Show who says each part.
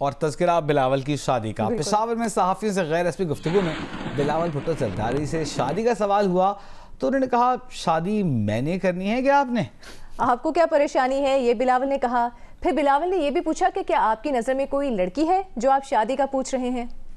Speaker 1: और तस्करा बिलावल की शादी का
Speaker 2: पेशावर में सहाफ़ियों से गैर रस्मी गुफ्तु में बिलावल भुट्टो सरदारी से शादी का सवाल हुआ तो उन्होंने कहा शादी मैंने करनी है क्या आपने
Speaker 3: आपको क्या परेशानी है ये बिलावल ने कहा फिर बिलावल ने यह भी पूछा कि क्या आपकी नज़र में कोई लड़की है जो आप शादी का पूछ रहे हैं